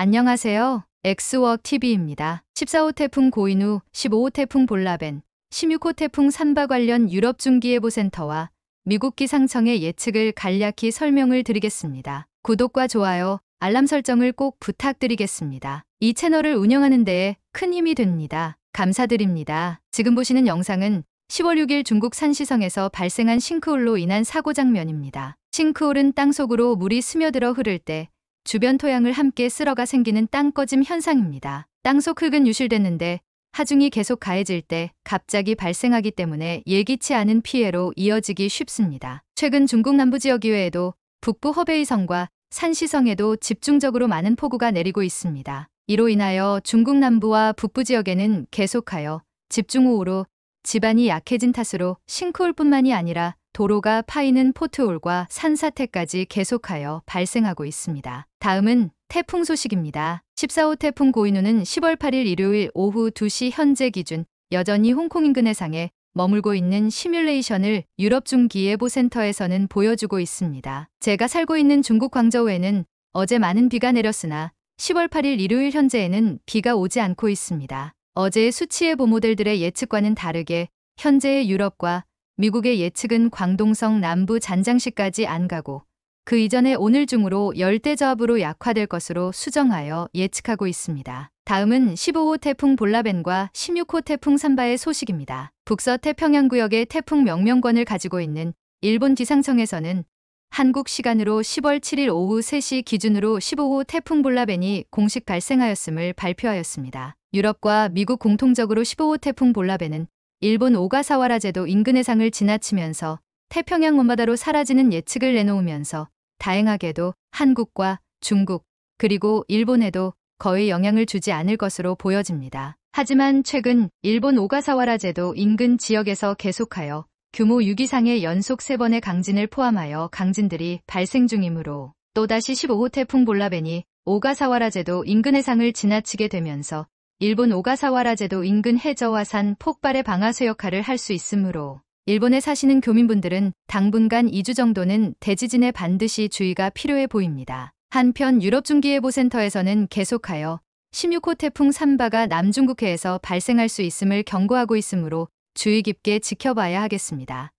안녕하세요. 엑스워크 TV입니다. 14호 태풍 고인우, 15호 태풍 볼라벤, 16호 태풍 산바 관련 유럽 중기예보센터와 미국 기상청의 예측을 간략히 설명을 드리겠습니다. 구독과 좋아요, 알람 설정을 꼭 부탁드리겠습니다. 이 채널을 운영하는 데에 큰 힘이 됩니다. 감사드립니다. 지금 보시는 영상은 10월 6일 중국 산시성에서 발생한 싱크홀로 인한 사고 장면입니다. 싱크홀은 땅속으로 물이 스며들어 흐를 때 주변 토양을 함께 쓸어가 생기는 땅 꺼짐 현상입니다. 땅속 흙은 유실됐는데 하중이 계속 가해질 때 갑자기 발생하기 때문에 예기치 않은 피해로 이어지기 쉽습니다. 최근 중국 남부 지역 이외에도 북부 허베이성과 산시성에도 집중적으로 많은 폭우가 내리고 있습니다. 이로 인하여 중국 남부와 북부 지역에는 계속하여 집중호우로 지반이 약해진 탓으로 싱크홀뿐만이 아니라 도로가 파이는 포트홀과 산사태까지 계속하여 발생하고 있습니다. 다음은 태풍 소식입니다. 14호 태풍 고인우는 10월 8일 일요일 오후 2시 현재 기준 여전히 홍콩 인근 해상에 머물고 있는 시뮬레이션을 유럽 중기예보센터에서는 보여주고 있습니다. 제가 살고 있는 중국 광저우에는 어제 많은 비가 내렸으나 10월 8일 일요일 현재에는 비가 오지 않고 있습니다. 어제의 수치예보 모델들의 예측과는 다르게 현재의 유럽과 미국의 예측은 광동성 남부 잔장시까지 안 가고 그 이전에 오늘 중으로 열대저압으로 약화될 것으로 수정하여 예측하고 있습니다. 다음은 15호 태풍 볼라벤과 16호 태풍 산바의 소식입니다. 북서 태평양 구역의 태풍 명명권을 가지고 있는 일본 기상청에서는 한국 시간으로 10월 7일 오후 3시 기준으로 15호 태풍 볼라벤이 공식 발생하였음을 발표하였습니다. 유럽과 미국 공통적으로 15호 태풍 볼라벤은 일본 오가사와라 제도 인근 해상을 지나치면서 태평양 먼바다로 사라지는 예측을 내놓으면서 다행하게도 한국과 중국 그리고 일본에도 거의 영향을 주지 않을 것으로 보여집니다. 하지만 최근 일본 오가사와라제도 인근 지역에서 계속하여 규모 6 이상의 연속 3번의 강진을 포함하여 강진들이 발생 중이므로 또다시 15호 태풍 볼라벤이 오가사와라제도 인근 해상을 지나치게 되면서 일본 오가사와라제도 인근 해저와 산 폭발의 방아쇠 역할을 할 수 있으므로 일본에 사시는 교민분들은 당분간 2주 정도는 대지진에 반드시 주의가 필요해 보입니다. 한편 유럽중기예보센터에서는 계속하여 16호 태풍 삼바가 남중국해에서 발생할 수 있음을 경고하고 있으므로 주의 깊게 지켜봐야 하겠습니다.